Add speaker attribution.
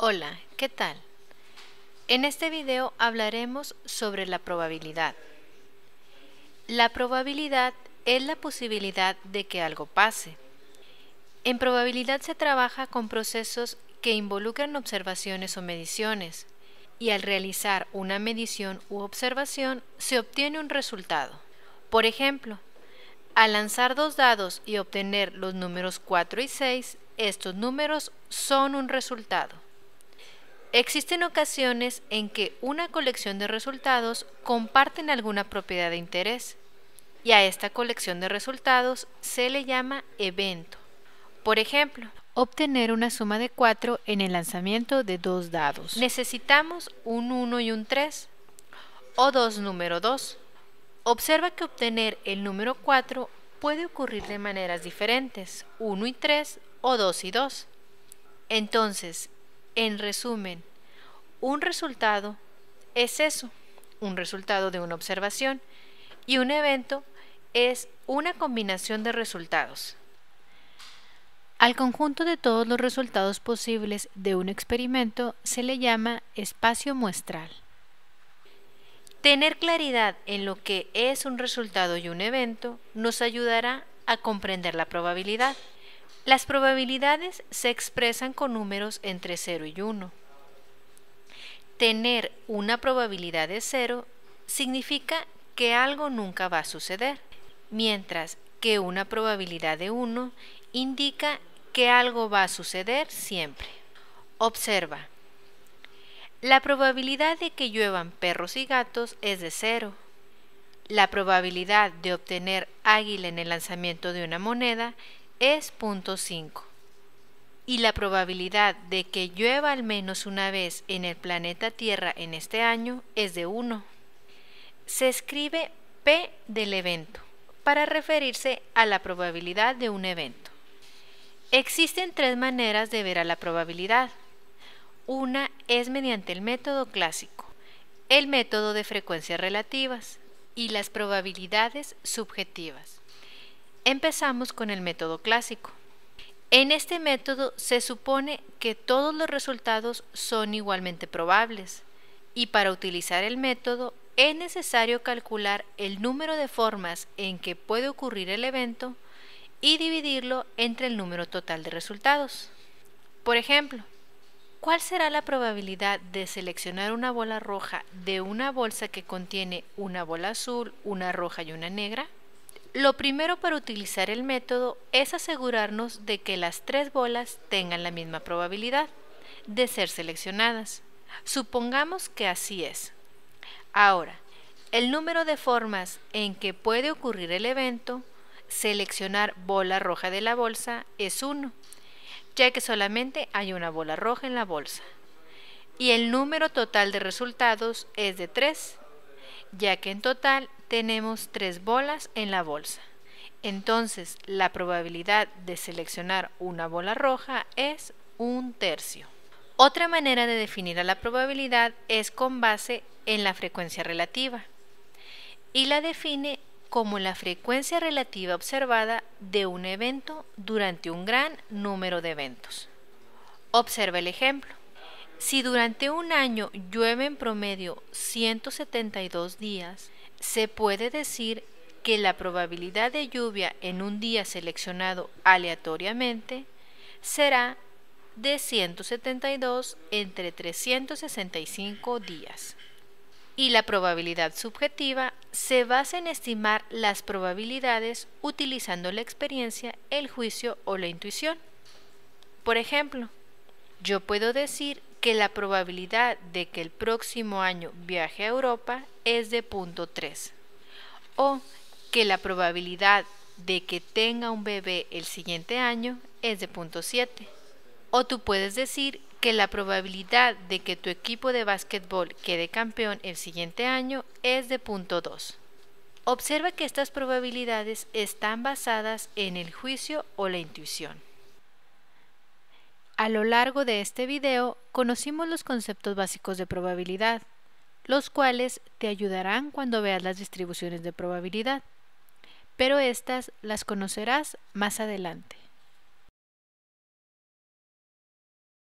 Speaker 1: Hola, ¿qué tal? En este video hablaremos sobre la probabilidad. La probabilidad es la posibilidad de que algo pase. En probabilidad se trabaja con procesos que involucran observaciones o mediciones, y al realizar una medición u observación se obtiene un resultado. Por ejemplo, al lanzar dos dados y obtener los números 4 y 6, estos números son un resultado. Existen ocasiones en que una colección de resultados comparten alguna propiedad de interés y a esta colección de resultados se le llama evento. Por ejemplo, obtener una suma de cuatro en el lanzamiento de dos dados. Necesitamos un uno y un tres o dos número dos. Observa que obtener el número cuatro puede ocurrir de maneras diferentes, uno y tres o dos y dos. Entonces, en resumen, un resultado es eso, un resultado de una observación, y un evento es una combinación de resultados. Al conjunto de todos los resultados posibles de un experimento se le llama espacio muestral. Tener claridad en lo que es un resultado y un evento nos ayudará a comprender la probabilidad. Las probabilidades se expresan con números entre 0 y 1. Tener una probabilidad de 0 significa que algo nunca va a suceder, mientras que una probabilidad de 1 indica que algo va a suceder siempre. Observa. La probabilidad de que lluevan perros y gatos es de cero. La probabilidad de obtener águila en el lanzamiento de una moneda es 0.5 y la probabilidad de que llueva al menos una vez en el planeta Tierra en este año es de 1. Se escribe P del evento para referirse a la probabilidad de un evento. Existen tres maneras de ver a la probabilidad. Una es mediante el método clásico, el método de frecuencias relativas y las probabilidades subjetivas. Empezamos con el método clásico. En este método se supone que todos los resultados son igualmente probables y para utilizar el método es necesario calcular el número de formas en que puede ocurrir el evento y dividirlo entre el número total de resultados. Por ejemplo, ¿cuál será la probabilidad de seleccionar una bola roja de una bolsa que contiene una bola azul, una roja y una negra? Lo primero para utilizar el método es asegurarnos de que las tres bolas tengan la misma probabilidad de ser seleccionadas. Supongamos que así es. Ahora, el número de formas en que puede ocurrir el evento, seleccionar bola roja de la bolsa es 1, ya que solamente hay una bola roja en la bolsa. Y el número total de resultados es de 3, ya que en total tenemos tres bolas en la bolsa. Entonces la probabilidad de seleccionar una bola roja es un tercio. Otra manera de definir a la probabilidad es con base en la frecuencia relativa y la define como la frecuencia relativa observada de un evento durante un gran número de eventos. Observa el ejemplo. Si durante un año llueve en promedio 172 días, se puede decir que la probabilidad de lluvia en un día seleccionado aleatoriamente será de 172 entre 365 días. Y la probabilidad subjetiva se basa en estimar las probabilidades utilizando la experiencia, el juicio o la intuición. Por ejemplo, yo puedo decir la probabilidad de que el próximo año viaje a Europa es de 0.3 o que la probabilidad de que tenga un bebé el siguiente año es de 0.7 o tú puedes decir que la probabilidad de que tu equipo de básquetbol quede campeón el siguiente año es de 0.2. Observa que estas probabilidades están basadas en el juicio o la intuición. A lo largo de este video conocimos los conceptos básicos de probabilidad, los cuales te ayudarán cuando veas las distribuciones de probabilidad, pero estas las conocerás más adelante.